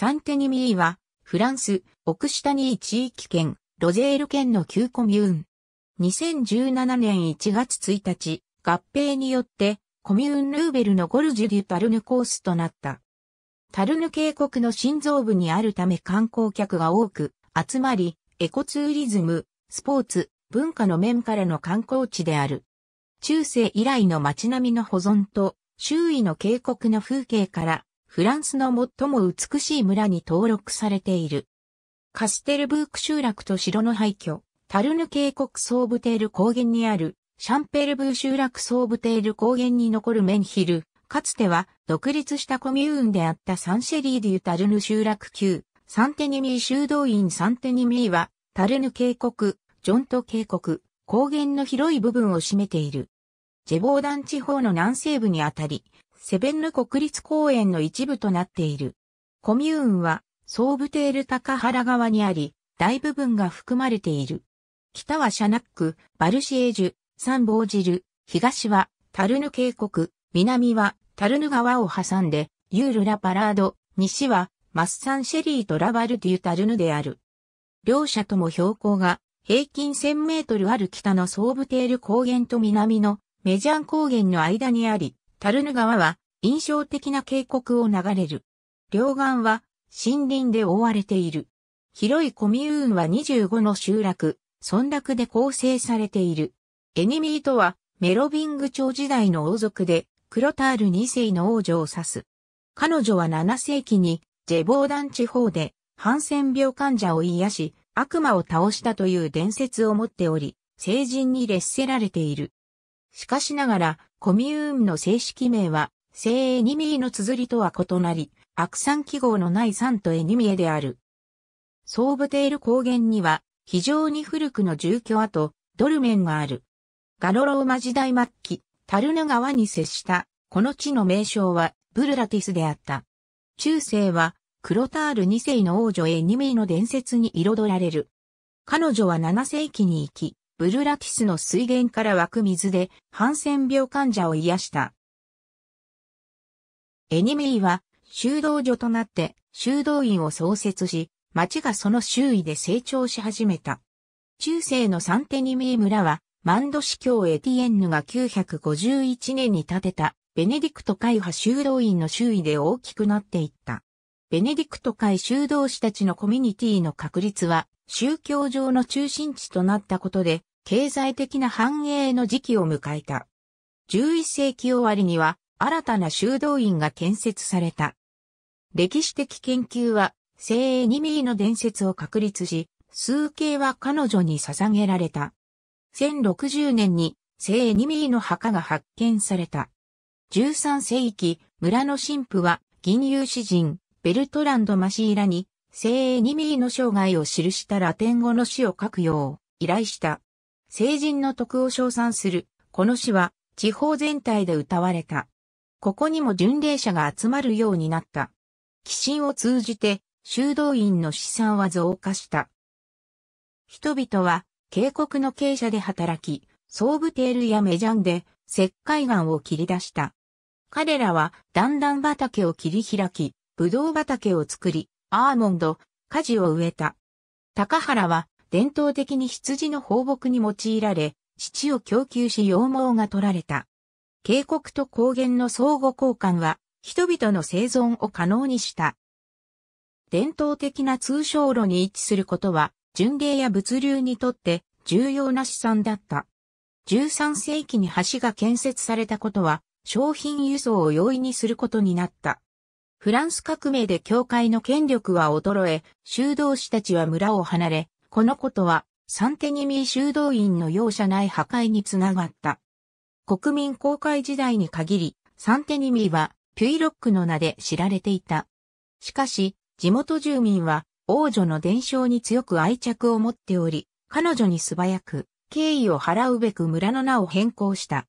サンテニミーは、フランス、オクシタニー地域圏、ロゼール県の旧コミューン。2017年1月1日、合併によって、コミューンルーベルのゴルジュ・デュ・タルヌコースとなった。タルヌ渓谷の心臓部にあるため観光客が多く集まり、エコツーリズム、スポーツ、文化の面からの観光地である。中世以来の街並みの保存と、周囲の渓谷の風景からフランスの最も美しい村に登録されている。カステルブーク集落と城の廃墟、タルヌ渓谷ーブテール高原にある、シャンペルブー集落ソーブテール高原に残るメンヒル、かつては独立したコミューンであったサンシェリー・デュ・タルヌ集落級、サンテニミー修道院サンテニミーは、タルヌ渓谷、ジョント渓谷、高原の広い部分を占めている。ジェボーダン地方の南西部にあたり、セベンヌ国立公園の一部となっている。コミューンは、ソーブテール高原側にあり、大部分が含まれている。北はシャナック、バルシエージュ、サンボージル、東はタルヌ渓谷、南はタルヌ川を挟んで、ユール・ラ・パラード、西はマッサン・シェリーとラバルデュ・タルヌである。両者とも標高が平均1000メートルある北のソーブテール高原と南のメジャン高原の間にあり、タルヌ川は印象的な渓谷を流れる。両岸は森林で覆われている。広いコミューンは25の集落、村落で構成されている。エニミーとはメロビング朝時代の王族でクロタール2世の王女を指す。彼女は7世紀にジェボーダン地方でハンセン病患者を癒し、悪魔を倒したという伝説を持っており、聖人に劣せられている。しかしながら、コミューンの正式名は、聖エニミーの綴りとは異なり、悪酸記号のない酸とエニミエである。ソーブテール高原には、非常に古くの住居跡、ドルメンがある。ガロローマ時代末期、タルヌ川に接した、この地の名称は、ブルラティスであった。中世は、クロタール2世の王女エニミーの伝説に彩られる。彼女は7世紀に生き、ブルラティスの水源から湧く水でハンセン病患者を癒した。エニミーは修道所となって修道院を創設し、町がその周囲で成長し始めた。中世のサンテニミー村は、マンド司教エティエンヌが951年に建てた、ベネディクト会派修道院の周囲で大きくなっていった。ベネディクト会修道士たちのコミュニティの確立は、宗教上の中心地となったことで、経済的な繁栄の時期を迎えた。11世紀終わりには新たな修道院が建設された。歴史的研究は、精鋭2リの伝説を確立し、数形は彼女に捧げられた。1060年に聖ニミーの墓が発見された。13世紀、村の神父は、銀融詩人、ベルトランド・マシーラに、聖ニミーの生涯を記したラテン語の詩を書くよう依頼した。成人の徳を称賛する、この詩は地方全体で歌われた。ここにも巡礼者が集まるようになった。寄進を通じて修道院の資産は増加した。人々は渓谷の傾斜で働き、総武テールやメジャンで石灰岩を切り出した。彼らは段々畑を切り開き、葡萄畑を作り、アーモンド、果樹を植えた。高原は伝統的に羊の放牧に用いられ、乳を供給し羊毛が取られた。渓谷と高原の相互交換は、人々の生存を可能にした。伝統的な通商路に位置することは、巡礼や物流にとって重要な資産だった。13世紀に橋が建設されたことは、商品輸送を容易にすることになった。フランス革命で教会の権力は衰え、修道士たちは村を離れ、このことは、サンテニミー修道院の容赦ない破壊につながった。国民公開時代に限り、サンテニミーは、ピュイロックの名で知られていた。しかし、地元住民は、王女の伝承に強く愛着を持っており、彼女に素早く、敬意を払うべく村の名を変更した。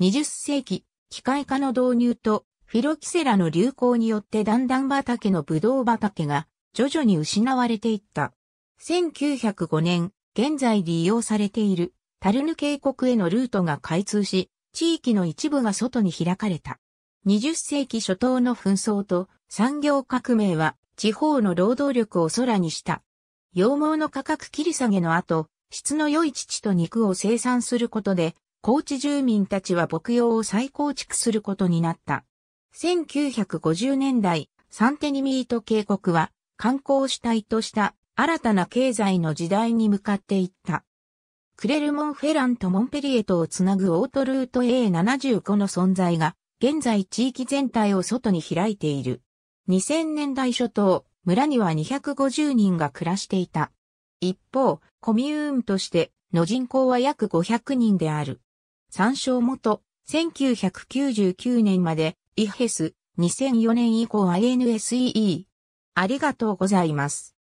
20世紀、機械化の導入と、フィロキセラの流行によってだんだん畑のブドウ畑が徐々に失われていった。1905年、現在利用されているタルヌ渓谷へのルートが開通し、地域の一部が外に開かれた。20世紀初頭の紛争と産業革命は地方の労働力を空にした。羊毛の価格切り下げの後、質の良い乳と肉を生産することで、高知住民たちは牧羊を再構築することになった。1950年代、サンテニミート渓谷は観光主体とした新たな経済の時代に向かっていった。クレルモンフェランとモンペリエとをつなぐオートルート A75 の存在が、現在地域全体を外に開いている。2000年代初頭、村には250人が暮らしていた。一方、コミューンとしての人口は約500人である。参照元、1999年まで、イヘス、2004年以降 INSEE。ありがとうございます。